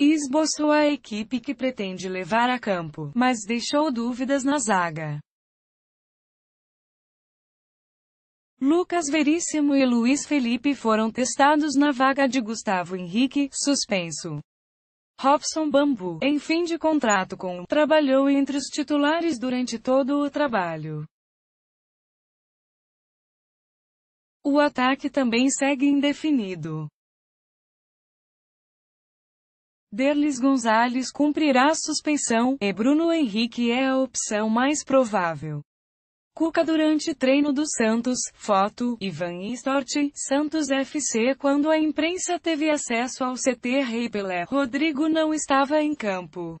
Esboçou a equipe que pretende levar a campo, mas deixou dúvidas na zaga. Lucas Veríssimo e Luiz Felipe foram testados na vaga de Gustavo Henrique, suspenso. Robson Bambu, em fim de contrato com, trabalhou entre os titulares durante todo o trabalho. O ataque também segue indefinido. Derlis Gonzalez cumprirá suspensão e Bruno Henrique é a opção mais provável. Cuca durante treino do Santos, foto, Ivan Stort, Santos FC Quando a imprensa teve acesso ao CT Rei Pelé, Rodrigo não estava em campo.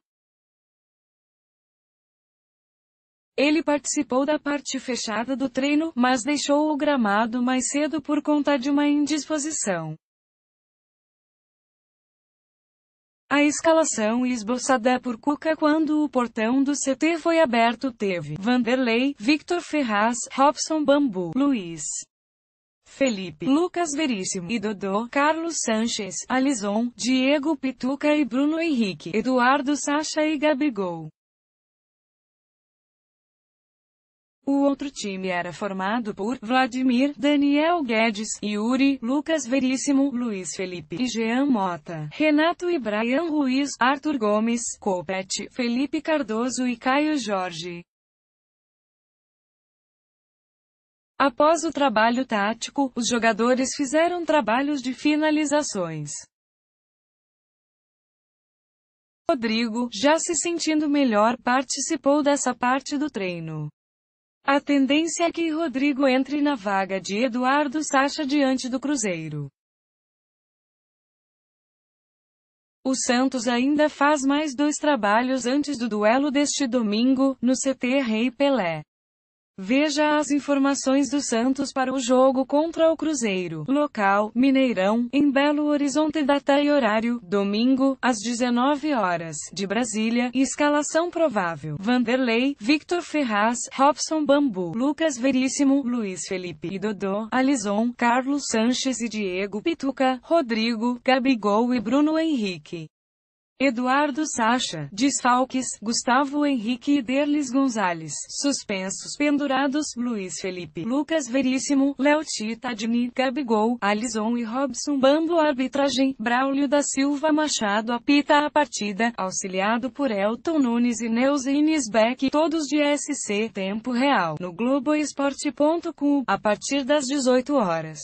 Ele participou da parte fechada do treino, mas deixou o gramado mais cedo por conta de uma indisposição. A escalação esboçada por Cuca quando o portão do CT foi aberto teve Vanderlei, Victor Ferraz, Robson Bambu, Luiz. Felipe, Lucas Veríssimo e Dodô, Carlos Sanches, Alison, Diego Pituca e Bruno Henrique, Eduardo Sacha e Gabigol. O outro time era formado por Vladimir, Daniel Guedes, Yuri, Lucas Veríssimo, Luiz Felipe e Jean Mota, Renato e Brian Ruiz, Arthur Gomes, Copete, Felipe Cardoso e Caio Jorge. Após o trabalho tático, os jogadores fizeram trabalhos de finalizações. Rodrigo, já se sentindo melhor, participou dessa parte do treino. A tendência é que Rodrigo entre na vaga de Eduardo Sacha diante do Cruzeiro. O Santos ainda faz mais dois trabalhos antes do duelo deste domingo, no CT Rei Pelé. Veja as informações do Santos para o jogo contra o Cruzeiro. Local: Mineirão, em Belo Horizonte. Data e horário: domingo, às 19 horas, de Brasília. Escalação provável: Vanderlei, Victor Ferraz, Robson Bambu, Lucas Veríssimo, Luiz Felipe e Dodô, Alison, Carlos Sanches e Diego Pituca, Rodrigo, Gabigol e Bruno Henrique. Eduardo Sacha, desfalques, Gustavo Henrique e Derlis Gonzalez, suspensos, pendurados, Luiz Felipe, Lucas Veríssimo, Léo Titadini, Gabigol, Alisson e Robson Bambo Arbitragem, Braulio da Silva Machado apita a partida, auxiliado por Elton Nunes e Neusines Beck, todos de SC, tempo real, no Globoesporte.com, a partir das 18 horas.